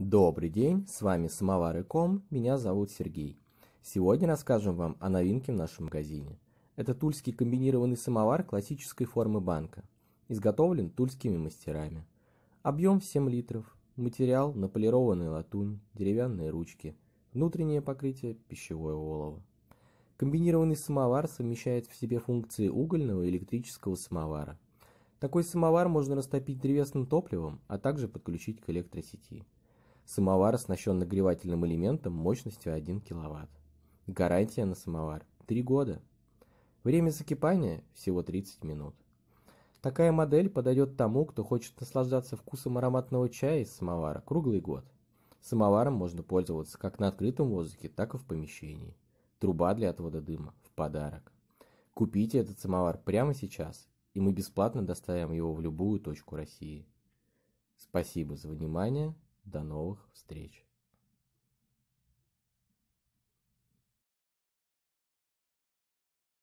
Добрый день, с вами Самовар Ком, меня зовут Сергей. Сегодня расскажем вам о новинке в нашем магазине. Это тульский комбинированный самовар классической формы банка. Изготовлен тульскими мастерами. Объем 7 литров. Материал – наполированный латунь, деревянные ручки. Внутреннее покрытие – пищевое олово. Комбинированный самовар совмещает в себе функции угольного и электрического самовара. Такой самовар можно растопить древесным топливом, а также подключить к электросети. Самовар оснащен нагревательным элементом мощностью 1 кВт. Гарантия на самовар 3 года. Время закипания всего 30 минут. Такая модель подойдет тому, кто хочет наслаждаться вкусом ароматного чая из самовара круглый год. Самоваром можно пользоваться как на открытом воздухе, так и в помещении. Труба для отвода дыма в подарок. Купите этот самовар прямо сейчас, и мы бесплатно доставим его в любую точку России. Спасибо за внимание. До новых встреч!